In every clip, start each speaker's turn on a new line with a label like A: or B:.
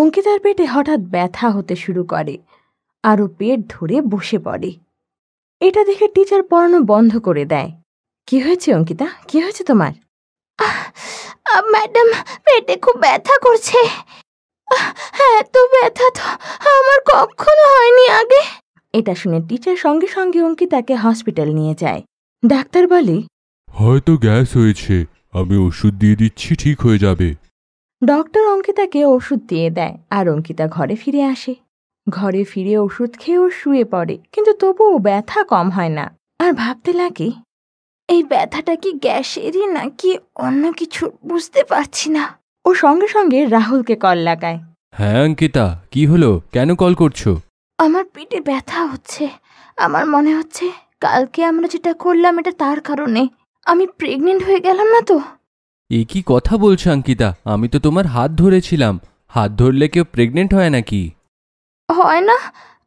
A: অঙ্কিতার পেটে হঠাৎ ব্যথা হতে শুরু করে আরও পেট ধরে বসে পড়ে এটা দেখে টিচার পড়ানো বন্ধ করে দেয় কি হয়েছে অঙ্কিতা কি হয়েছে তোমার ম্যাডাম পেটে খুব ব্যথা করছে এত হ্যাঁ, ব্যথা তো আমার কখনো হয়নি আগে এটা শুনে টিচার সঙ্গে সঙ্গে অঙ্কিতাকে হসপিটাল নিয়ে যায় ডাক্তার বলে
B: হয়তো গ্যাস হয়েছে আমি ওষুধ দিয়ে দিচ্ছি ঠিক হয়ে যাবে
A: ডক্টর অঙ্কিতাকে ওষুধ দিয়ে দেয় আর অঙ্কিতা ঘরে ফিরে আসে ঘরে ফিরে ওষুধ খেয়েও শুয়ে পড়ে কিন্তু তবুও ব্যথা কম হয় না আর ভাবতে লাগে এই ব্যথাটা কি গ্যাসেরই নাকি অন্য কিছু বুঝতে পারছি না ও সঙ্গে সঙ্গে রাহুলকে কল লাগায়
C: হ্যাঁ অঙ্কিতা কি হলো কেন কল করছো
A: আমার পেটে ব্যথা হচ্ছে আমার মনে হচ্ছে কালকে আমরা যেটা করলাম এটা তার কারণে আমি প্রেগনেন্ট হয়ে গেলাম না তো
C: এ কি কথা বলছো অঙ্কিতা আমি তো তোমার হাত ধরেছিলাম হাত ধরলে কেউ প্রেগনেন্ট হয় নাকি
A: হয় না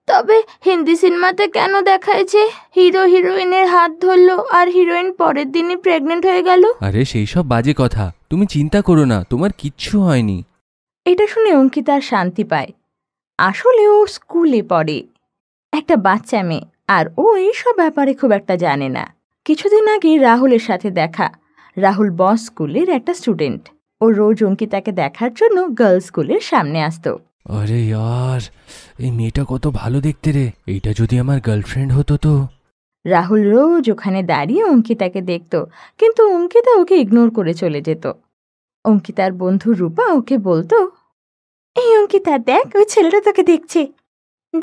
A: তবে হিন্দি সিনেমাতে কেন দেখায় যে হিরো হিরোইনের হাত ধরলো আর হিরোইন পরের দিনই প্রেগনেন্ট হয়ে গেল
C: আরে সেই সব বাজে কথা তুমি চিন্তা করো না তোমার কিচ্ছু হয়নি
A: এটা শুনে অঙ্কিতা শান্তি পায় আসলে ও স্কুলে পড়ে একটা বাচ্চা মেয়ে আর ও এইসব ব্যাপারে খুব একটা জানে না কিছুদিন আগে রাহুলের সাথে দেখা রাহুল বস স্কুলের একটা স্টুডেন্ট ও রোজ অঙ্কিতাকে দেখার জন্য গার্লস স্কুলের সামনে আসতো
C: আরে ইয়ার এই মেয়েটা কত ভালো দেখতে রে এইটা যদি আমার গার্লফ্রেন্ড হতো তো
A: রাহুল রোজ ওখানে দাঁড়িয়ে অঙ্কিতাকে দেখত কিন্তু অঙ্কিতা ওকে ইগনোর করে চলে যেত অঙ্কিতার বন্ধু রূপা ওকে বলতো এই অঙ্কিতা দেখ ওই ছেলেটা তোকে দেখছে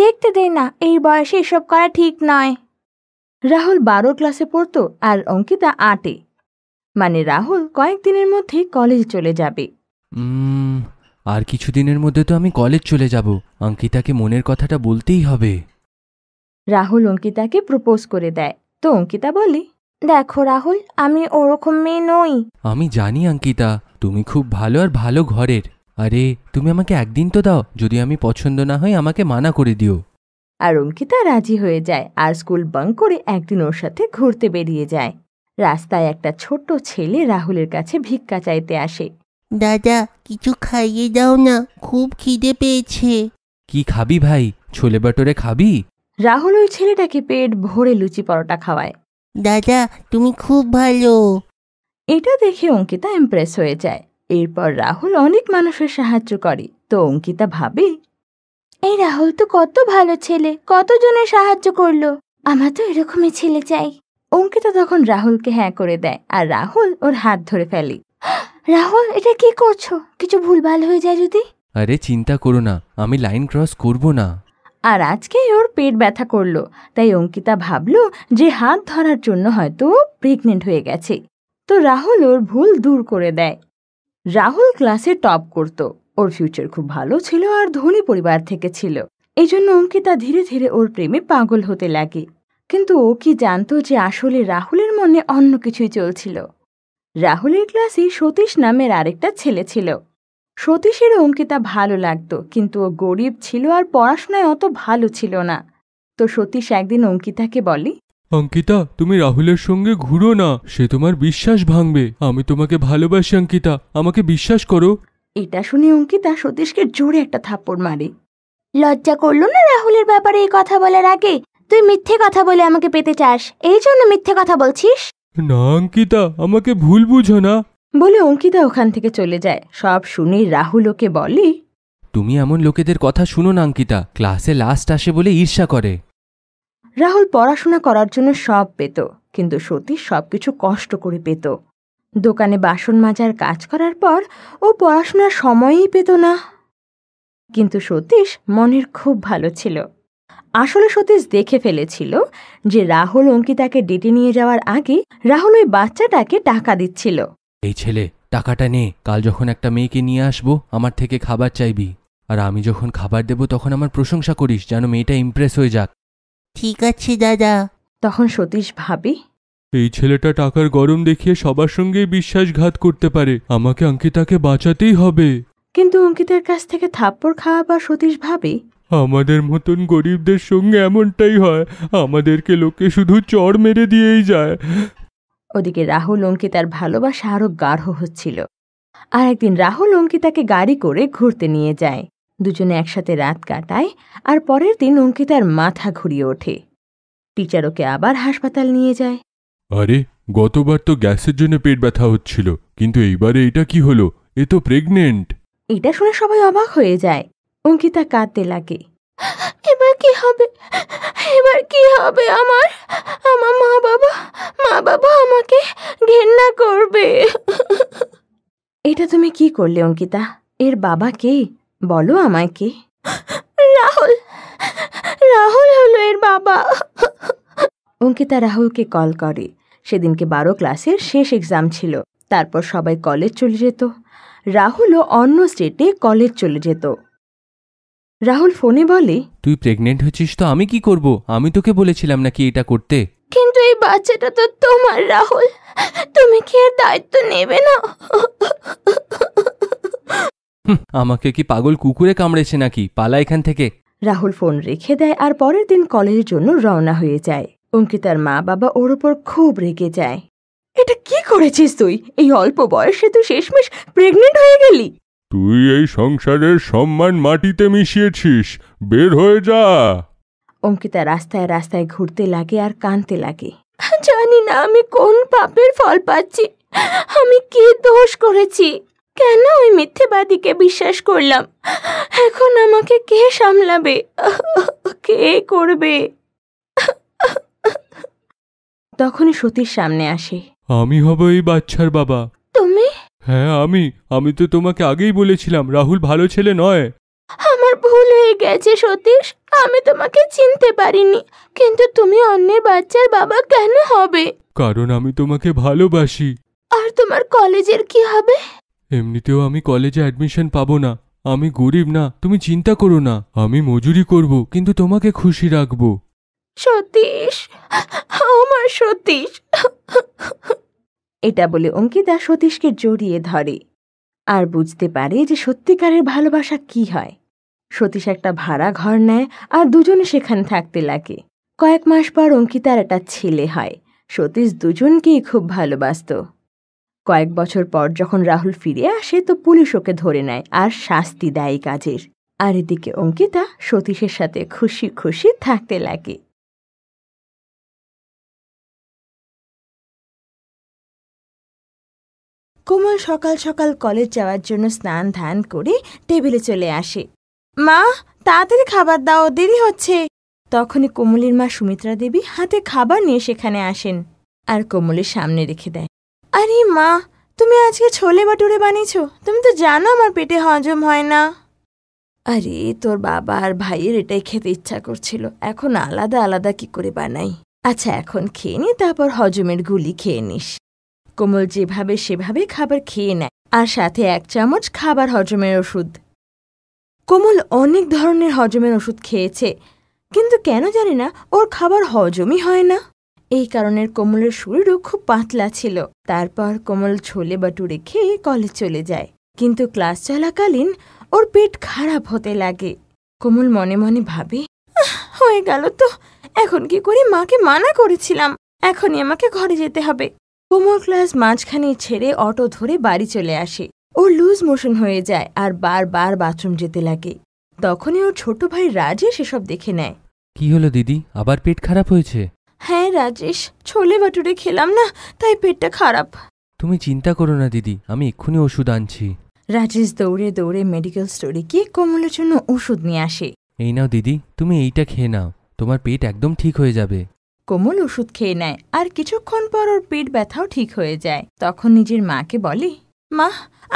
A: দেখতে দে না এই বয়সে এসব করা ঠিক নয় রাহুল বারো ক্লাসে পড়তো আর অঙ্কিতা আটে মানে রাহুল কয়েকদিনের মধ্যে কলেজ চলে যাবে
C: আর কিছুদিনের মধ্যে তো আমি কলেজ চলে যাব অঙ্কিতাকে মনের কথাটা বলতেই হবে
A: রাহুল অঙ্কিতাকে প্রপোজ করে দেয় তো অঙ্কিতা বলে দেখো রাহুল আমি ওরকম মেয়ে নই
C: আমি জানি অঙ্কিতা তুমি খুব ভালো আর ভালো ঘরের আরে তুমি আমাকে একদিন তো দাও যদি আমি পছন্দ না হয় আমাকে মানা করে দিও
A: আর অঙ্কিতা রাজি হয়ে যায় আর স্কুল বাঙ্ক করে একদিন ওর সাথে ঘুরতে বেরিয়ে যায় রাস্তায় একটা ছোট ছেলে রাহুলের কাছে ভিক্ষা চাইতে আসে দাদা কিছু খাইয়ে দাও না খুব খিদে পেয়েছে
C: কি খাবি ভাই ছোলে বাটরে খাবি
A: রাহুল ওই ছেলেটাকে পেট ভরে লুচি পরোটা খাওয়ায় দাদা তুমি খুব ভালো এটা দেখে অঙ্কিতা ইমপ্রেস হয়ে যায় এরপর রাহুল অনেক মানুষের সাহায্য করে তো অঙ্কিতা ভাবে এই রাহুল তো কত ভালো ছেলে কতজনের সাহায্য করলো আমার তো এরকমই ছেলে চাই অঙ্কিতা তখন রাহুলকে হ্যাঁ করে দেয় আর রাহুল ওর হাত ধরে ফেলে রাহুল এটা কি করছো কিছু ভুলভাল হয়ে যায় যদি
C: আরে চিন্তা করো না আমি লাইন ক্রস করব না
A: আর আজকে ওর পেট ব্যথা করলো তাই অঙ্কিতা ভাবলো যে হাত ধরার জন্য হয়তো প্রেগনেন্ট হয়ে গেছে তো রাহুল ওর ভুল দূর করে দেয় রাহুল ক্লাসে টপ করত ওর ফিউচার খুব ভালো ছিল আর ধনী পরিবার থেকে ছিল এই জন্য অঙ্কিতা ধীরে ধীরে ওর প্রেমে পাগল হতে লাগে কিন্তু ও কি জানত যে আসলে রাহুলের মনে অন্য কিছুই চলছিল রাহুলের ক্লাসে সতীশ নামের আরেকটা ছেলে ছিল সতীশের অঙ্কিতা ভালো লাগতো কিন্তু ও গরিব ছিল আর পড়াশোনায় অত ভালো ছিল না তো সতীশ একদিন অঙ্কিতাকে বলি
D: অঙ্কিতা তুমি রাহুলের সঙ্গে ঘুরো না সে তোমার বিশ্বাস ভাঙবে আমি তোমাকে ভালোবাসি অঙ্কিতা আমাকে বিশ্বাস করো
A: এটা শুনে অঙ্কিতা সতীশকে জোরে একটা থাপ্পড় মারে লজ্জা করলো না রাহুলের ব্যাপারে এই কথা বলার আগে তুই মিথ্যে কথা বলে আমাকে পেতে চাস এই জন্য মিথ্যে কথা বলছিস
C: না অঙ্কিতা আমাকে ভুল বুঝো না
A: বলে অঙ্কিতা ওখান থেকে চলে যায় সব শুনে রাহুল ওকে বলি
C: তুমি এমন লোকেদের কথা শুনো না অঙ্কিতা ক্লাসে লাস্ট আসে বলে ঈর্ষা করে
A: রাহুল পড়াশোনা করার জন্য সব পেত কিন্তু সতীশ সব কিছু কষ্ট করে পেত দোকানে বাসন মাজার কাজ করার পর ও পড়াশোনার সময়ই পেত না কিন্তু সতীশ মনের খুব ভালো ছিল আসলে সতীশ দেখে ফেলেছিল যে রাহুল অঙ্কিতাকে ডেটে নিয়ে যাওয়ার আগে রাহুল ওই বাচ্চাটাকে টাকা দিচ্ছিল
C: এই ছেলে টাকাটা নে কাল যখন একটা মেয়েকে নিয়ে আসবো আমার থেকে খাবার চাইবি আর আমি যখন খাবার দেব তখন আমার প্রশংসা করিস যেন মেয়েটা ইমপ্রেস হয়ে যাক
A: ঠিক আছে দাদা তখন সতীশ ভাবি
C: এই ছেলেটা
D: টাকার গরম দেখিয়ে সবার সঙ্গেই বিশ্বাসঘাত করতে পারে আমাকে অঙ্কিতাকে বাঁচাতেই হবে
A: কিন্তু অঙ্কিতার কাছ থেকে থাপ্পড় খাওয়া বা সতীশ ভাবে
D: আমাদের মতন গরিবদের সঙ্গে এমনটাই হয় আমাদেরকে লোকে শুধু চড় মেরে দিয়েই যায়
A: ওদিকে রাহুল অঙ্কিতার ভালোবাসা আরও গাঢ় হচ্ছিল আর একদিন রাহুল অঙ্কিতাকে গাড়ি করে ঘুরতে নিয়ে যায় দুজনে একসাথে রাত কাটায় আর পরের দিন অঙ্কিতার মাথা ঘুরিয়ে ওঠে টিচার ওকে আবার হাসপাতাল নিয়ে যায়
B: আরে গতবার তো গ্যাসের জন্য পেট ব্যথা হচ্ছিল কিন্তু এইবারে এটা কি হলো এ তো প্রেগনেন্ট
A: এটা শুনে সবাই অবাক হয়ে যায় অঙ্কিতা কাঁদতে লাগে এবার কি হবে এবার কি হবে আমার আমার মা বাবা মা বাবা আমাকে ঘেন্না করবে এটা তুমি কি করলে অঙ্কিতা এর বাবা কে বলো আমাকে রাহুল রাহুল হলো এর বাবা অঙ্কিতা রাহুলকে কল করে সেদিনকে বারো ক্লাসের শেষ এক্সাম ছিল তারপর সবাই কলেজ চলে যেত রাহুলও অন্য স্টেটে কলেজ চলে যেত রাহুল ফোনে বলে
C: তুই প্রেগনেন্ট হচ্ছিস তো আমি কি করব আমি তোকে বলেছিলাম নাকি এটা করতে
A: কিন্তু এই বাচ্চাটা তো তোমার রাহুল তুমি কি এর দায়িত্ব নেবে না
C: আমাকে কি পাগল কুকুরে কামড়েছে নাকি পালা এখান থেকে
A: রাহুল ফোন রেখে দেয় আর পরের দিন কলেজের জন্য রওনা হয়ে যায় অঙ্কিতার মা বাবা ওর ওপর খুব রেগে যায় এটা কি করেছিস তুই এই অল্প বয়সে তুই শেষমেশ প্রেগনেন্ট হয়ে গেলি
D: তুই এই সংসারের সম্মান মাটিতে মিশিয়েছিস বের হয়ে যা
A: অঙ্কিতা রাস্তায় রাস্তায় ঘুরতে লাগে আর কাঁদতে লাগে জানি না আমি কোন পাপের ফল পাচ্ছি আমি কি দোষ করেছি কেন ওই মিথ্যেবাদীকে বিশ্বাস করলাম এখন আমাকে কে সামলাবে কে করবে তখনই সতীর সামনে আসে
D: আমি হব এই বাচ্চার বাবা তুমি হ্যাঁ আমি আমি তো তোমাকে আগেই বলেছিলাম রাহুল ভালো ছেলে নয়
A: আমার ভুল হয়ে গেছে সতীশ আমি তোমাকে চিনতে পারিনি কিন্তু তুমি অন্য বাচ্চার বাবা কেন হবে
D: কারণ আমি তোমাকে ভালোবাসি
A: আর তোমার কলেজের কি হবে
D: এমনিতেও আমি কলেজে অ্যাডমিশন পাবো না আমি গরিব না তুমি চিন্তা করো না আমি মজুরি করব কিন্তু তোমাকে খুশি রাখবো
A: সতীশ আমার সতীশ এটা বলে অঙ্কিতা সতীশকে জড়িয়ে ধরে আর বুঝতে পারে যে সত্যিকারের ভালোবাসা কি হয় সতীশ একটা ভাড়া ঘর নেয় আর দুজনে সেখানে থাকতে লাগে কয়েক মাস পর অঙ্কিতার একটা ছেলে হয় সতীশ দুজনকেই খুব ভালোবাসত কয়েক বছর পর যখন রাহুল ফিরে আসে তো পুলিশ ওকে ধরে নেয় আর শাস্তি দেয় কাজের আর এদিকে অঙ্কিতা সতীশের সাথে খুশি খুশি থাকতে লাগে কোমল সকাল সকাল কলেজ যাওয়ার জন্য স্নান ধান করে টেবিলে চলে আসে মা তাড়াতাড়ি খাবার দাও দেরি হচ্ছে তখনই কোমলের মা সুমিত্রা দেবী হাতে খাবার নিয়ে সেখানে আসেন আর কোমলের সামনে রেখে দেয় আরে মা তুমি আজকে ছোলে বাটুরে বানিয়েছো তুমি তো জানো আমার পেটে হজম হয় না আরে তোর বাবা আর ভাইয়ের এটাই খেতে ইচ্ছা করছিল এখন আলাদা আলাদা কি করে বানাই আচ্ছা এখন খেয়ে নি তারপর হজমের গুলি খেয়ে নিস কোমল যেভাবে সেভাবে খাবার খেয়ে নেয় আর সাথে এক চামচ খাবার হজমের ওষুধ কোমল অনেক ধরনের হজমের ওষুধ খেয়েছে কিন্তু কেন জানি না ওর খাবার হজমই হয় না এই কারণে কোমলের শরীরও খুব পাতলা ছিল তারপর কোমল ছোলে বাটুরে খেয়ে কলেজ চলে যায় কিন্তু ক্লাস চলাকালীন ওর পেট খারাপ হতে লাগে কোমল মনে মনে ভাবে হয়ে গেল তো এখন কি করি মাকে মানা করেছিলাম এখনই আমাকে ঘরে যেতে হবে কোমর ক্লাস মাঝখানে ছেড়ে অটো ধরে বাড়ি চলে আসে ওর লুজ মোশন হয়ে যায় আর বারবার বাথরুম যেতে লাগে তখনই ওর ছোট ভাই রাজেশ এসব দেখে নেয়
C: কি হলো দিদি আবার পেট খারাপ হয়েছে
A: হ্যাঁ রাজেশ ছোলে বাটুরে খেলাম না তাই পেটটা খারাপ
C: তুমি চিন্তা করো না দিদি আমি এক্ষুনি ওষুধ আনছি
A: রাজেশ দৌড়ে দৌড়ে মেডিকেল স্টোরে গিয়ে কোমলের জন্য ওষুধ নিয়ে আসে
C: এই নাও দিদি তুমি এইটা খেয়ে নাও তোমার পেট একদম ঠিক হয়ে যাবে
A: কোমল ওষুধ খেয়ে নেয় আর কিছুক্ষণ পর ওর পেট ব্যথাও ঠিক হয়ে যায় তখন নিজের মাকে বলে মা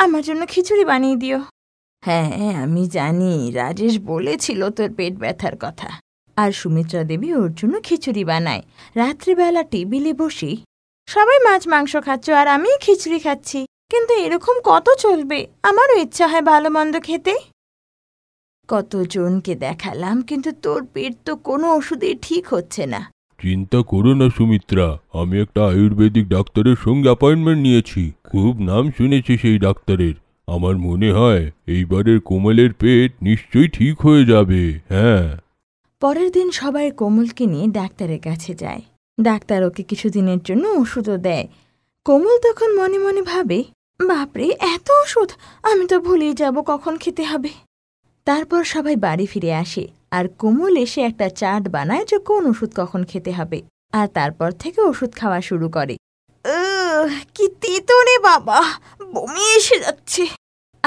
A: আমার জন্য খিচুড়ি বানিয়ে দিও হ্যাঁ, হ্যাঁ আমি জানি রাজেশ বলেছিল তোর পেট ব্যথার কথা আর সুমিত্রা দেবী ওর জন্য খিচুড়ি বানায় রাত্রিবেলা টেবিলে বসি সবাই মাছ মাংস খাচ্ছ আর আমি খিচুড়ি খাচ্ছি কিন্তু এরকম কত চলবে আমারও ইচ্ছা হয় ভালো মন্দ খেতে কতজনকে দেখালাম কিন্তু তোর পেট তো কোনো ওষুধে ঠিক হচ্ছে না
B: চিন্তা করো না সুমিত্রা আমি একটা আয়ুর্বেদিক ডাক্তারের সঙ্গে অ্যাপয়েন্টমেন্ট নিয়েছি খুব নাম শুনেছি সেই ডাক্তারের আমার মনে হয় এইবারের কোমলের পেট নিশ্চয়ই ঠিক হয়ে যাবে হ্যাঁ
A: পরের দিন সবাই কোমলকে নিয়ে ডাক্তারের কাছে যায় ডাক্তার ওকে কিছুদিনের জন্য ওষুধও দেয় কোমল তখন মনে মনে ভাবে বাপরে এত ওষুধ আমি তো ভুলেই যাব কখন খেতে হবে তারপর সবাই বাড়ি ফিরে আসে আর কুমুল এসে একটা চার্ট বানায় যে কোন ওষুধ কখন খেতে হবে আর তারপর থেকে ওষুধ খাওয়া শুরু করে কি তিতনে বাবা বমি এসে যাচ্ছে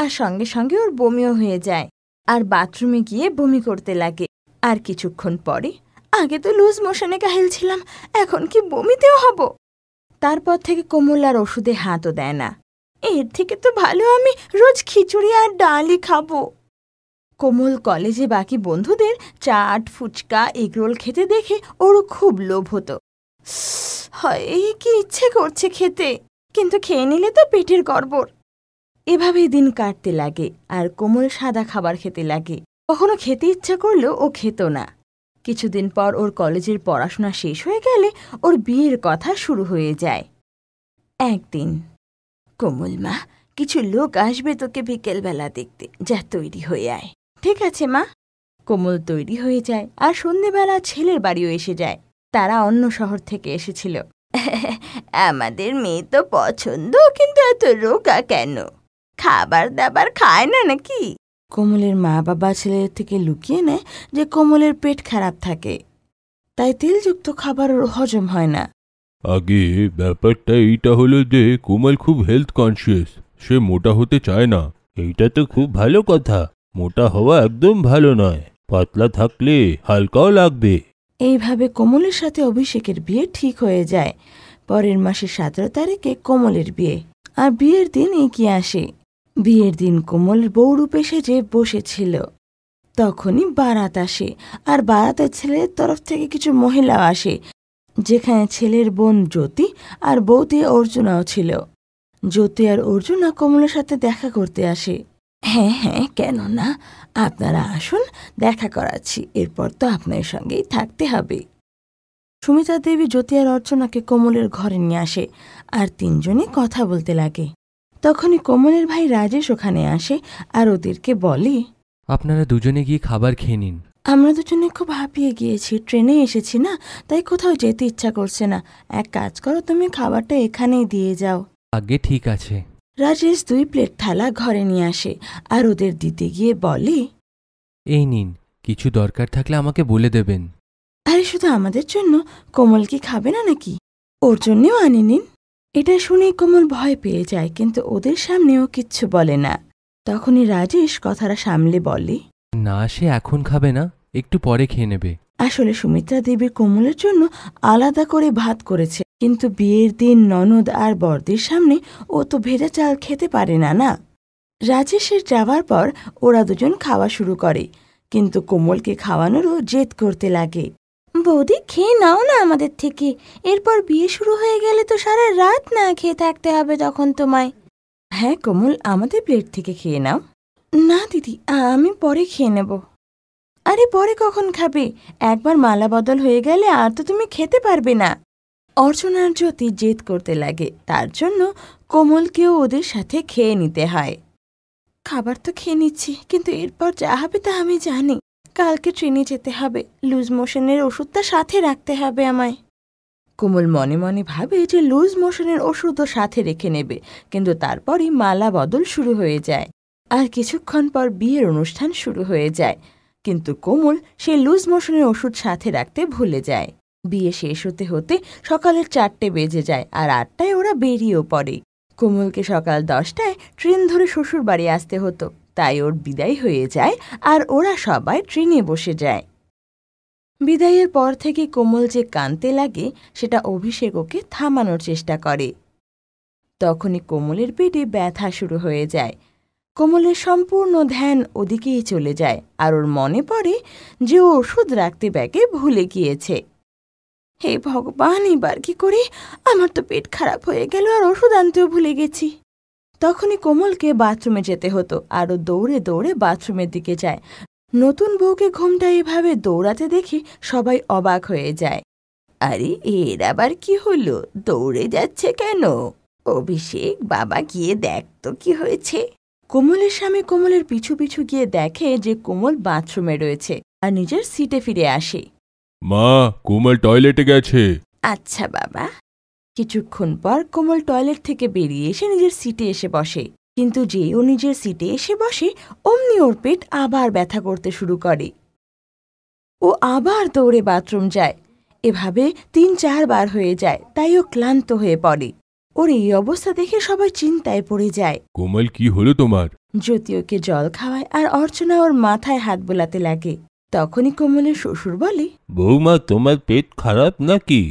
A: আর সঙ্গে সঙ্গে ওর বমিও হয়ে যায় আর বাথরুমে গিয়ে বমি করতে লাগে আর কিছুক্ষণ পরে আগে তো লুজ মোশনে কাহিল ছিলাম এখন কি বমিতেও হব তারপর থেকে কোমল আর ওষুধে হাতও দেয় না এর থেকে তো ভালো আমি রোজ খিচুড়ি আর ডালই খাবো কোমল কলেজে বাকি বন্ধুদের চাট ফুচকা এগরোল খেতে দেখে ওরও খুব লোভ হতো হয় কি ইচ্ছে করছে খেতে কিন্তু খেয়ে নিলে তো পেটের গর্বর এভাবেই দিন কাটতে লাগে আর কোমল সাদা খাবার খেতে লাগে কখনো খেতে ইচ্ছা করলেও ও খেত না কিছুদিন পর ওর কলেজের পড়াশোনা শেষ হয়ে গেলে ওর বিয়ের কথা শুরু হয়ে যায় একদিন কোমল মা কিছু লোক আসবে তোকে বিকেলবেলা দেখতে যা তৈরি হয়ে আয় ঠিক আছে মা কোমল তৈরি হয়ে যায় আর সন্ধেবেলা ছেলের বাড়িও এসে যায় তারা অন্য শহর থেকে এসেছিল আমাদের মেয়ে তো পছন্দ কিন্তু এত রোগা কেন খাবার দাবার খায় না নাকি কোমলের মা বাবা ছেলের থেকে লুকিয়ে নেয় যে কোমলের পেট খারাপ থাকে তাই তেলযুক্ত খাবার হজম হয় না
B: আগে ব্যাপারটা এইটা হলো যে কোমল খুব হেলথ কনসিয়াস সে মোটা হতে চায় না এইটা তো খুব ভালো কথা মোটা হওয়া একদম ভালো নয় পাতলা থাকলে হালকাও লাগবে
A: এইভাবে কোমলের সাথে অভিষেকের বিয়ে ঠিক হয়ে যায় পরের মাসে সতেরো তারিখে কোমলের বিয়ে আর বিয়ের দিন এগিয়ে আসে বিয়ের দিন কোমল বৌরূপে সেজে বসেছিল তখনই বারাত আসে আর বারাতের ছেলের তরফ থেকে কিছু মহিলা আসে যেখানে ছেলের বোন জ্যোতি আর বৌতি অর্জুনাও ছিল জ্যোতি আর অর্জুনা কোমলের সাথে দেখা করতে আসে হ্যাঁ হ্যাঁ কেন না আপনারা আসুন দেখা করাচ্ছি এরপর তো আপনার সঙ্গেই থাকতে হবে সুমিতা দেবী জ্যোতি আর অর্চনাকে কোমলের ঘরে নিয়ে আসে আর তিনজনে কথা বলতে লাগে তখনই কোমলের ভাই রাজেশ ওখানে আসে আর ওদেরকে বলে
C: আপনারা দুজনে গিয়ে খাবার খেয়ে নিন
A: আমরা দুজনে খুব হাঁপিয়ে গিয়েছি ট্রেনে এসেছি না তাই কোথাও যেতে ইচ্ছা করছে না এক কাজ করো তুমি খাবারটা এখানেই দিয়ে যাও
C: আগে ঠিক আছে
A: রাজেশ দুই প্লেট থালা ঘরে নিয়ে আসে আর ওদের দিতে গিয়ে বলে
C: এই নিন কিছু দরকার থাকলে আমাকে বলে দেবেন
A: আরে শুধু আমাদের জন্য কোমল কি খাবে না নাকি ওর জন্যেও আনি নিন এটা শুনে কোমল ভয় পেয়ে যায় কিন্তু ওদের সামনেও কিচ্ছু বলে না তখনই রাজেশ কথাটা সামলে বলে
C: না সে এখন খাবে না একটু পরে খেয়ে নেবে
A: আসলে সুমিত্রা দেবী কোমলের জন্য আলাদা করে ভাত করেছে কিন্তু বিয়ের দিন ননদ আর বরদের সামনে ও তো ভেজা চাল খেতে পারে না না রাজেশের যাওয়ার পর ওরা দুজন খাওয়া শুরু করে কিন্তু কোমলকে খাওয়ানোরও জেদ করতে লাগে বৌদি খেয়ে নাও না আমাদের থেকে এরপর বিয়ে শুরু হয়ে গেলে তো সারা রাত না খেয়ে থাকতে হবে তখন তোমায় হ্যাঁ কোমল আমাদের প্লেট থেকে খেয়ে নাও না দিদি আমি পরে খেয়ে নেব আরে পরে কখন খাবে একবার মালা বদল হয়ে গেলে আর তো তুমি খেতে পারবে না অর্চনার জ্যোতি জেদ করতে লাগে তার জন্য কোমলকেও ওদের সাথে খেয়ে নিতে হয় খাবার তো খেয়ে নিচ্ছি কিন্তু এরপর যা হবে তা আমি জানি কালকে ট্রেনে যেতে হবে লুজ মোশনের ওষুধটা সাথে রাখতে হবে আমায় কোমল মনে মনে ভাবে যে লুজ মোশনের ওষুধও সাথে রেখে নেবে কিন্তু তারপরই মালা বদল শুরু হয়ে যায় আর কিছুক্ষণ পর বিয়ের অনুষ্ঠান শুরু হয়ে যায় কিন্তু কোমল সেই লুজ মোশনের ওষুধ সাথে রাখতে ভুলে যায় বিয়ে শেষ হতে হতে সকালের চারটে বেজে যায় আর আটটায় ওরা বেরিয়েও পড়ে কোমলকে সকাল দশটায় ট্রেন ধরে শ্বশুর বাড়ি আসতে হতো তাই ওর বিদায় হয়ে যায় আর ওরা সবাই ট্রেনে বসে যায় বিদায়ের পর থেকে কোমল যে কানতে লাগে সেটা অভিষেক ওকে থামানোর চেষ্টা করে তখনই কোমলের পেটে ব্যথা শুরু হয়ে যায় কোমলের সম্পূর্ণ ধ্যান ওদিকেই চলে যায় আর ওর মনে পড়ে যে ও ওষুধ রাখতে ব্যাগে ভুলে গিয়েছে হে ভগবান এবার কি করি আমার তো পেট খারাপ হয়ে গেল আর ওষুধ আনতেও ভুলে গেছি তখনই কোমলকে বাথরুমে যেতে হতো আরও দৌড়ে দৌড়ে বাথরুমের দিকে যায় নতুন বউকে ঘুমটা এভাবে দৌড়াতে দেখে সবাই অবাক হয়ে যায় আরে এর আবার কি হল দৌড়ে যাচ্ছে কেন অভিষেক বাবা গিয়ে দেখ তো কি হয়েছে কোমলের স্বামী কোমলের পিছু পিছু গিয়ে দেখে যে কোমল বাথরুমে রয়েছে আর নিজের সিটে ফিরে আসে
B: মা কোমল টয়লেটে গেছে
A: আচ্ছা বাবা কিছুক্ষণ পর কোমল টয়লেট থেকে বেরিয়ে এসে নিজের সিটে এসে বসে কিন্তু যে ও নিজের সিটে এসে বসে অমনি ওর পেট আবার ব্যথা করতে শুরু করে ও আবার দৌড়ে বাথরুম যায় এভাবে তিন চারবার হয়ে যায় তাই ও ক্লান্ত হয়ে পড়ে ওর এই অবস্থা দেখে সবাই চিন্তায় পড়ে যায়
B: কোমল কি হলো তোমার
A: যদি ওকে জল খাওয়ায় আর অর্চনা ওর মাথায় হাত বোলাতে লাগে তখনই কোমলের শ্বশুর বলে
B: বৌমা তোমার পেট খারাপ নাকি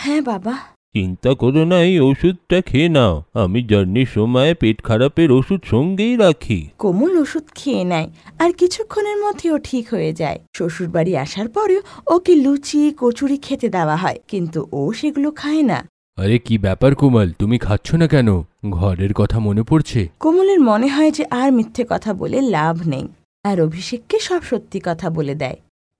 B: হ্যাঁ বাবা চিন্তা করো না এই ওষুধটা খেয়ে নাও আমি জার্নির সময় পেট খারাপের ওষুধ সঙ্গেই রাখি
A: কোমল ওষুধ খেয়ে নেয় আর কিছুক্ষণের মধ্যে ও ঠিক হয়ে যায় শ্বশুরবাড়ি আসার পরেও ওকে লুচি কচুরি খেতে দেওয়া হয় কিন্তু ও সেগুলো খায় না
C: আরে কি ব্যাপার কোমল তুমি খাচ্ছ না কেন ঘরের কথা মনে পড়ছে
A: কোমলের মনে হয় যে আর মিথ্যে কথা বলে লাভ নেই আর অভিষেককে সব সত্যি কথা বলে দেয়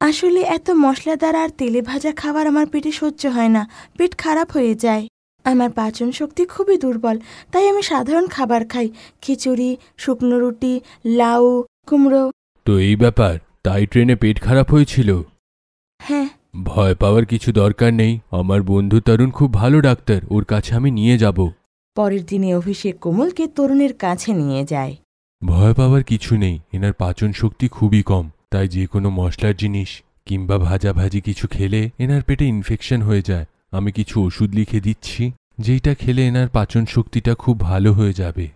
A: আসলে এত মশলাদার আর তেলে ভাজা খাবার আমার পেটে সহ্য হয় না পেট খারাপ হয়ে যায় আমার পাচন শক্তি খুবই দুর্বল তাই আমি সাধারণ খাবার খাই খিচুড়ি শুকনো রুটি লাউ কুমড়ো
B: তো এই ব্যাপার তাই ট্রেনে পেট খারাপ হয়েছিল হ্যাঁ ভয় পাওয়ার কিছু দরকার নেই আমার বন্ধু তরুণ খুব ভালো ডাক্তার ওর কাছে আমি নিয়ে যাব
A: পরের দিনে অভিষেক কোমলকে তরুণের কাছে নিয়ে যায়
B: ভয় পাওয়ার কিছু নেই এনার পাচন শক্তি খুবই কম তাই যে কোনো মশলার জিনিস কিংবা ভাজাভাজি কিছু খেলে এনার পেটে ইনফেকশন হয়ে যায় আমি কিছু ওষুধ লিখে দিচ্ছি যেইটা খেলে এনার পাচন শক্তিটা খুব ভালো হয়ে যাবে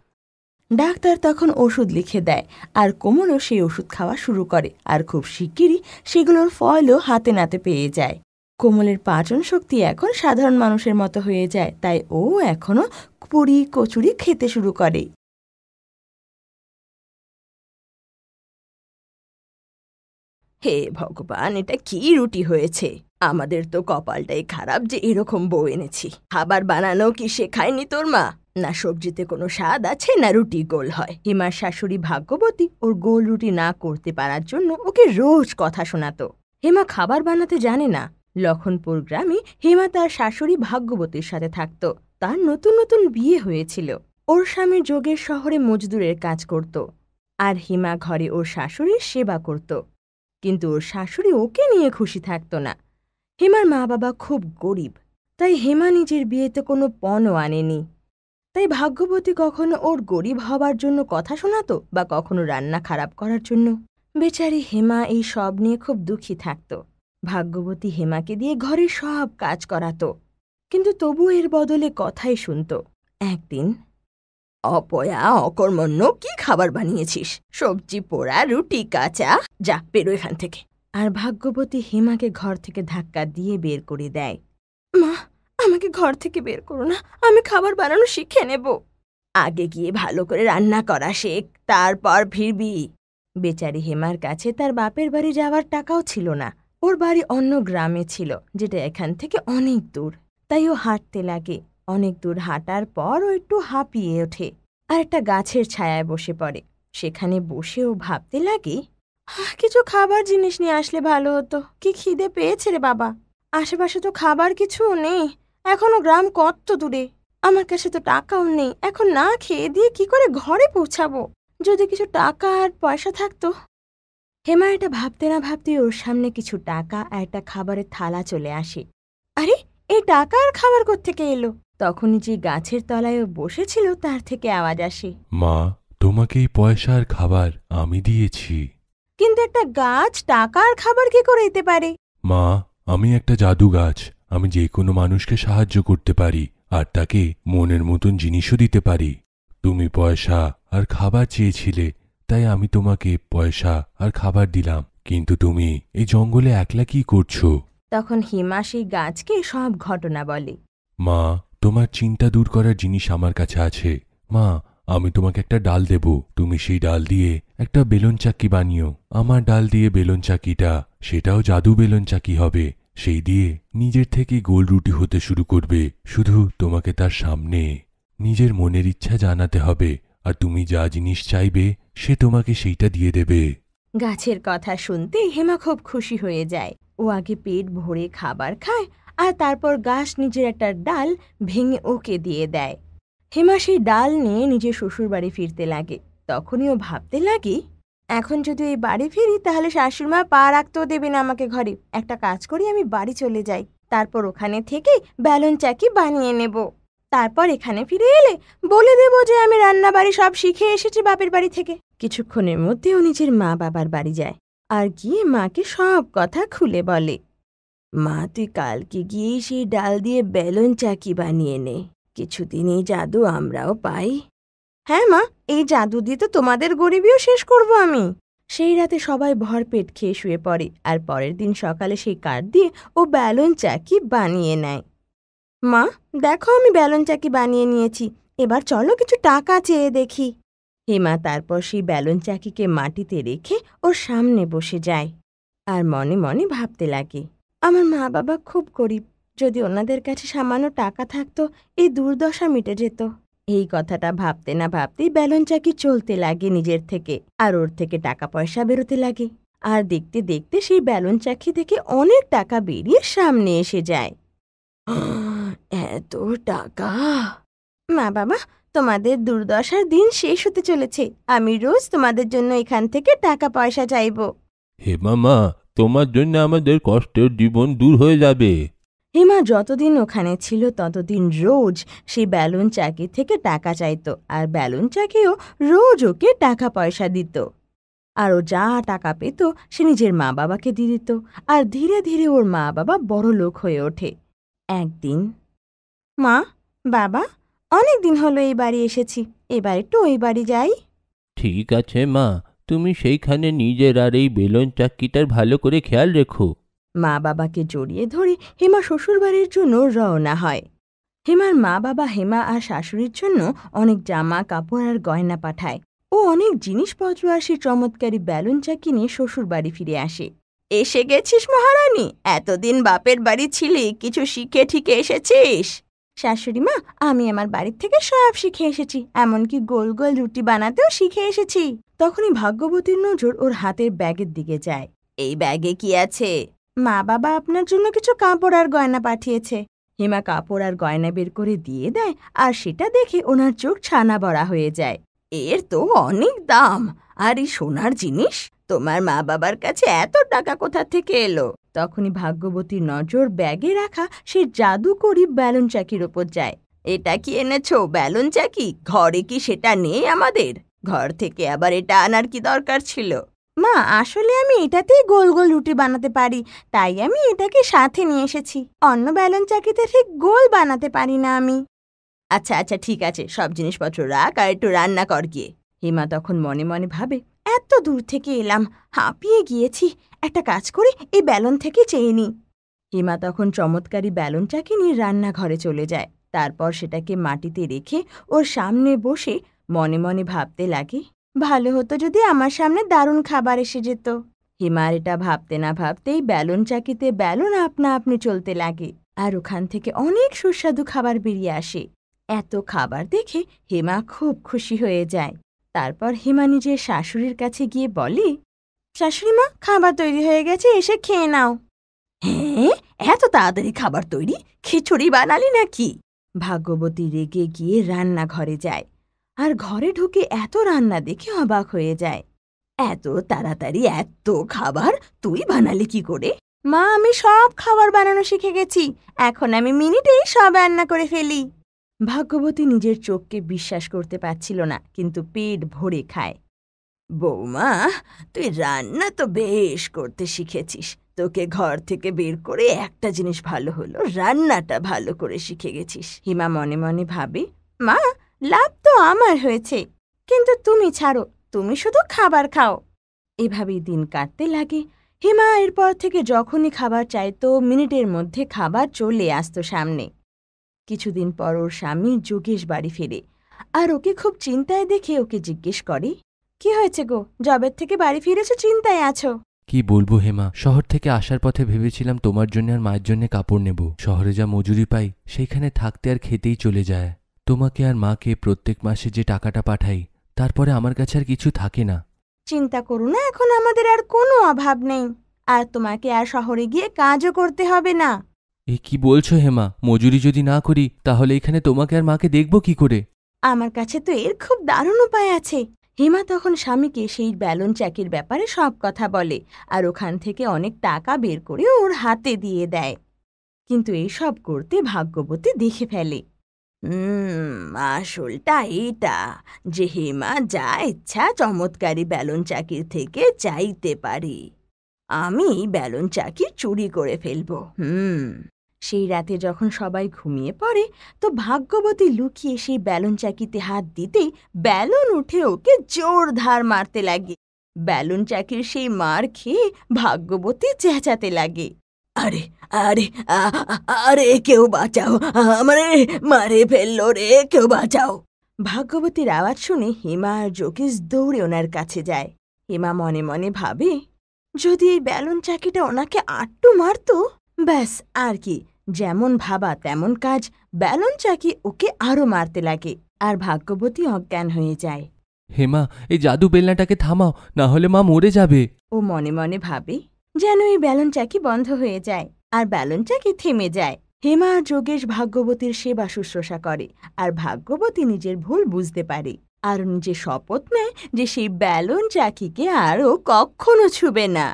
A: ডাক্তার তখন ওষুধ লিখে দেয় আর কোমলও সেই ওষুধ খাওয়া শুরু করে আর খুব শিগগিরই সেগুলোর ফলও হাতে নাতে পেয়ে যায় কোমলের পাচন শক্তি এখন সাধারণ মানুষের মতো হয়ে যায় তাই ও এখনও পুরি কচুরি খেতে শুরু করে হে ভগবান এটা কি রুটি হয়েছে আমাদের তো কপালটাই খারাপ যে এরকম বউ এনেছি খাবার বানানো কি শেখায়নি তোর মা না সবজিতে কোনো স্বাদ আছে না রুটি গোল হয় হিমার শাশুড়ি ভাগ্যবতী ওর গোল রুটি না করতে পারার জন্য ওকে রোজ কথা শোনাতো হেমা খাবার বানাতে জানে না লখনপুর গ্রামে হেমা তার শাশুড়ি ভাগ্যবতীর সাথে থাকত তার নতুন নতুন বিয়ে হয়েছিল ওর স্বামী যোগের শহরে মজদুরের কাজ করত আর হিমা ঘরে ওর শাশুড়ির সেবা করত কিন্তু ওর শাশুড়ি ওকে নিয়ে খুশি থাকতো না হেমার মা বাবা খুব গরিব তাই হেমা নিজের বিয়েতে কোনো পণও আনেনি তাই ভাগ্যবতী কখনো ওর গরিব হবার জন্য কথা শোনাতো বা কখনো রান্না খারাপ করার জন্য বেচারি হেমা এই সব নিয়ে খুব দুঃখী থাকত ভাগ্যবতী হেমাকে দিয়ে ঘরে সব কাজ করাতো কিন্তু তবু এর বদলে কথাই শুনত একদিন অপয়া অকর্মণ্য কি খাবার বানিয়েছিস সবজি পোড়া রুটি কাঁচা যা পেরো এখান থেকে আর ভাগ্যবতী হেমাকে ঘর থেকে ধাক্কা দিয়ে বের করে দেয় মা আমাকে ঘর থেকে বের করো না আমি খাবার বানানো শিখে নেব আগে গিয়ে ভালো করে রান্না করা শেখ তারপর ফিরবি বেচারি হেমার কাছে তার বাপের বাড়ি যাওয়ার টাকাও ছিল না ওর বাড়ি অন্য গ্রামে ছিল যেটা এখান থেকে অনেক দূর তাই ও হাঁটতে লাগে অনেক দূর হাঁটার পর ও একটু হাঁপিয়ে ওঠে আর একটা গাছের ছায়ায় বসে পড়ে সেখানে বসেও ভাবতে লাগে কিছু খাবার জিনিস নিয়ে আসলে ভালো হতো কি খিদে পেয়েছে রে বাবা আশেপাশে তো খাবার কিছু নেই এখনো গ্রাম কত দূরে আমার কাছে তো টাকাও নেই এখন না খেয়ে দিয়ে কি করে ঘরে পৌঁছাবো যদি কিছু টাকা আর পয়সা থাকতো হেমা এটা ভাবতে না ভাবতে ওর সামনে কিছু টাকা আর একটা খাবারের থালা চলে আসে আরে এই টাকা আর খাবার থেকে এলো তখনই যে গাছের তলায় বসেছিল তার থেকে আওয়াজ আসে
B: মা তোমাকে এই পয়সার খাবার আমি দিয়েছি
A: কিন্তু একটা গাছ টাকার খাবার কি করে দিতে পারে
B: মা আমি একটা জাদু গাছ আমি যে কোনো মানুষকে সাহায্য করতে পারি আর তাকে মনের মতন জিনিসও দিতে পারি তুমি পয়সা আর খাবার চেয়েছিলে তাই আমি তোমাকে পয়সা আর খাবার দিলাম কিন্তু তুমি এই জঙ্গলে একলা কি করছো
A: তখন হিমা সেই গাছকে সব ঘটনা বলে
B: মা তোমার চিন্তা দূর করার জিনিস আমার কাছে আছে মা আমি তোমাকে একটা ডাল দেব তুমি সেই ডাল দিয়ে একটা বেলুন চাকি বানিও আমার ডাল দিয়ে বেলুন চাকিটা সেটাও জাদু বেলুন চাকি হবে সেই দিয়ে নিজের থেকে গোল রুটি হতে শুরু করবে শুধু তোমাকে তার সামনে নিজের মনের ইচ্ছা জানাতে হবে আর তুমি যা জিনিস চাইবে সে তোমাকে সেইটা দিয়ে দেবে
A: গাছের কথা শুনতে হেমা খুব খুশি হয়ে যায় ও আগে পেট ভরে খাবার খায় আর তারপর গাছ নিজের একটা ডাল ভেঙে ওকে দিয়ে দেয় হেমা সেই ডাল নিয়ে নিজের শ্বশুর বাড়ি ফিরতে লাগে তখনই ও ভাবতে লাগে এখন যদি এই বাড়ি ফিরি তাহলে মা পা রাখতেও দেবে না আমাকে ঘরে একটা কাজ করি আমি বাড়ি চলে যাই তারপর ওখানে থেকে ব্যালন চাকি বানিয়ে নেব তারপর এখানে ফিরে এলে বলে দেব যে আমি রান্নাবাড়ি সব শিখে এসেছি বাপের বাড়ি থেকে কিছুক্ষণের মধ্যে ও নিজের মা বাবার বাড়ি যায় আর গিয়ে মাকে সব কথা খুলে বলে মা তুই কালকে গিয়ে সেই ডাল দিয়ে বেলুন চাকি বানিয়ে নে কিছুদিন এই জাদু আমরাও পাই হ্যাঁ মা এই জাদু দিয়ে তো তোমাদের গরিবিও শেষ করব আমি সেই রাতে সবাই ভরপেট খেয়ে শুয়ে পড়ে আর পরের দিন সকালে সেই কাঠ দিয়ে ও ব্যালন চাকি বানিয়ে নেয় মা দেখো আমি ব্যালন চাকি বানিয়ে নিয়েছি এবার চলো কিছু টাকা চেয়ে দেখি হেমা তারপর সেই ব্যালন চাকিকে মাটিতে রেখে ওর সামনে বসে যায় আর মনে মনে ভাবতে লাগে আমার মা বাবা খুব গরিব যদি ওনাদের কাছে সামান্য টাকা থাকতো এই দুর্দশা মিটে যেত এই কথাটা ভাবতে না ভাবতেই ব্যালন চাকি চলতে লাগে নিজের থেকে আর ওর থেকে টাকা পয়সা বেরোতে লাগে আর দেখতে দেখতে সেই ব্যালন চাকি থেকে অনেক টাকা বেরিয়ে সামনে এসে যায় এত টাকা মা বাবা তোমাদের দুর্দশার দিন শেষ হতে চলেছে আমি রোজ তোমাদের জন্য এখান থেকে টাকা পয়সা চাইব
B: হে মামা তোমার জন্য আমাদের কষ্টের জীবন দূর হয়ে যাবে
A: হিমা যতদিন ওখানে ছিল ততদিন রোজ সে ব্যালুন চাকি থেকে টাকা চাইতো আর ব্যালুন চাকিও রোজ ওকে টাকা পয়সা দিত আর ও যা টাকা পেত সে নিজের মা বাবাকে দিয়ে দিত আর ধীরে ধীরে ওর মা বাবা বড় লোক হয়ে ওঠে একদিন মা বাবা অনেক দিন হলো এই বাড়ি এসেছি এবার একটু ওই বাড়ি যাই
C: ঠিক আছে মা তুমি
B: সেইখানে নিজের আর এই বেলন চাকরিটার ভালো করে খেয়াল রেখো
A: মা বাবাকে জড়িয়ে ধরে হেমা শ্বশুরবাড়ির জন্য রওনা হয় হেমার মা বাবা হেমা আর শাশুড়ির জন্য অনেক জামা কাপড় আর গয়না পাঠায় ও অনেক জিনিসপত্র আর চমৎকারী বেলুন চাকি নিয়ে শ্বশুরবাড়ি ফিরে আসে এসে গেছিস মহারানী এতদিন বাপের বাড়ি ছিলি কিছু শিখে ঠিকে এসেছিস শাশুড়ি মা আমি আমার বাড়ির থেকে সব শিখে এসেছি এমনকি গোল গোল রুটি বানাতেও শিখে এসেছি তখনই ভাগ্যবতীর নজর ওর হাতের ব্যাগের দিকে যায় এই ব্যাগে কি আছে মা বাবা আপনার জন্য কিছু কাপড় আর গয়না পাঠিয়েছে হেমা কাপড় আর গয়না বের করে দিয়ে দেয় আর সেটা দেখে ওনার চোখ ছানা বড়া হয়ে যায় এর তো অনেক দাম আর এই সোনার জিনিস তোমার মা বাবার কাছে এত টাকা কোথা থেকে এলো তখনই ভাগ্যবতীর নজর ব্যাগে রাখা সে জাদুকরি ব্যালন চাকির ওপর যায় এটা কি এনেছো ব্যালন চাকি ঘরে কি সেটা নেই আমাদের ঘর থেকে আবার এটা আনার কি দরকার ছিল মা আসলে আমি এটাতেই গোল গোল রুটি বানাতে পারি তাই আমি এটাকে সাথে নিয়ে এসেছি অন্য ব্যালন চাকিতে ঠিক গোল বানাতে পারি না আমি আচ্ছা আচ্ছা ঠিক আছে সব জিনিসপত্র রাখ আর একটু রান্না কর গিয়ে হিমা তখন মনে মনে ভাবে এত দূর থেকে এলাম হাঁপিয়ে গিয়েছি একটা কাজ করে এই ব্যালন থেকে চেয়ে নিই হিমা তখন চমৎকারী ব্যালনটাকে নিয়ে রান্নাঘরে চলে যায় তারপর সেটাকে মাটিতে রেখে ওর সামনে বসে মনে মনে ভাবতে লাগে ভালো হতো যদি আমার সামনে দারুণ খাবার এসে যেত হিমার এটা ভাবতে না ভাবতেই ব্যালন চাকিতে ব্যালন আপনা আপনি চলতে লাগে আর ওখান থেকে অনেক সুস্বাদু খাবার বেরিয়ে আসে এত খাবার দেখে হিমা খুব খুশি হয়ে যায় তারপর হিমা নিজের শাশুড়ির কাছে গিয়ে বলে শাশুড়িমা খাবার তৈরি হয়ে গেছে এসে খেয়ে নাও হ্যাঁ এত তাড়াতাড়ি খাবার তৈরি খিচুড়ি বানালি নাকি ভাগ্যবতী রেগে গিয়ে রান্নাঘরে যায় আর ঘরে ঢুকে এত রান্না দেখে অবাক হয়ে যায় এত তাড়াতাড়ি এত খাবার তুই বানালি কি করে মা আমি সব খাবার বানানো শিখে গেছি এখন আমি মিনিটেই সব রান্না করে ফেলি ভাগ্যবতী নিজের চোখকে বিশ্বাস করতে পারছিল না কিন্তু পেট ভরে খায় বৌমা তুই রান্না তো বেশ করতে শিখেছিস তোকে ঘর থেকে বের করে একটা জিনিস ভালো হলো রান্নাটা ভালো করে শিখে গেছিস হিমা মনে মনে ভাবে মা লাভ তো আমার হয়েছে কিন্তু তুমি ছাড়ো তুমি শুধু খাবার খাও এভাবেই দিন কাটতে লাগে হিমা এরপর থেকে যখনই খাবার চাইতো মিনিটের মধ্যে খাবার চলে আসতো সামনে কিছুদিন পর ওর স্বামী যোগেশ বাড়ি ফেরে আর ওকে খুব চিন্তায় দেখে ওকে জিজ্ঞেস করে কি হয়েছে গো জবের থেকে বাড়ি ফিরেছো চিন্তায় আছো
C: কি বলবো হেমা শহর থেকে আসার পথে ভেবেছিলাম তোমার জন্য আর মায়ের জন্য কাপড় নেব শহরে যা মজুরি পাই সেইখানে থাকতে আর খেতেই চলে যায় তোমাকে আর মাকে প্রত্যেক মাসে যে টাকাটা পাঠাই তারপরে আমার কাছে আর কিছু থাকে না
A: চিন্তা করো না এখন আমাদের আর কোনো অভাব নেই আর তোমাকে আর শহরে গিয়ে কাজও করতে হবে না
C: এ কি বলছো হেমা মজুরি যদি না করি তাহলে এখানে তোমাকে আর মাকে দেখব কি করে
A: আমার কাছে তো এর খুব দারুণ উপায় আছে হেমা তখন স্বামীকে সেই ব্যালন চাকির ব্যাপারে সব কথা বলে আর ওখান থেকে অনেক টাকা বের করে ওর হাতে দিয়ে দেয় কিন্তু এসব করতে ভাগ্যবতী দেখে ফেলে আসলটা এটা যে হেমা যা ইচ্ছা চমৎকারী ব্যালন চাকির থেকে চাইতে পারি আমি ব্যালন চাকি চুরি করে ফেলব হুম সেই রাতে যখন সবাই ঘুমিয়ে পড়ে তো ভাগ্যবতী লুকিয়ে সেই ব্যালুন চাকিতে হাত দিতেই ব্যালুন উঠে ওকে জোর ধার মারতে লাগে ব্যালুন চাকির সেই মার খেয়ে ভাগ্যবতী চেঁচাতে লাগে আরে আরে আরে কেউ বাঁচাও আমারে মারে ফেললো রে কেউ বাঁচাও ভাগ্যবতীর আওয়াজ শুনে হেমা আর যোগেশ দৌড়ে ওনার কাছে যায় হেমা মনে মনে ভাবে যদি এই ব্যালুন চাকিটা ওনাকে আট্টু মারত ব্যাস আর কি যেমন ভাবা তেমন কাজ ব্যালন চাকি ওকে আরও মারতে লাগে আর ভাগ্যবতী অজ্ঞান হয়ে যায়
C: হেমা এই জাদু বেলনাটাকে থামাও না হলে মা মরে যাবে
A: ও মনে মনে ভাবে যেন এই ব্যালন চাকি বন্ধ হয়ে যায় আর ব্যালন চাকি থেমে যায় হেমা আর যোগেশ ভাগ্যবতীর সেবা শুশ্রূষা করে আর ভাগ্যবতী নিজের ভুল বুঝতে পারে আর নিজে শপথ নেয় যে সেই ব্যালন চাকিকে আরও কখনো ছুবে না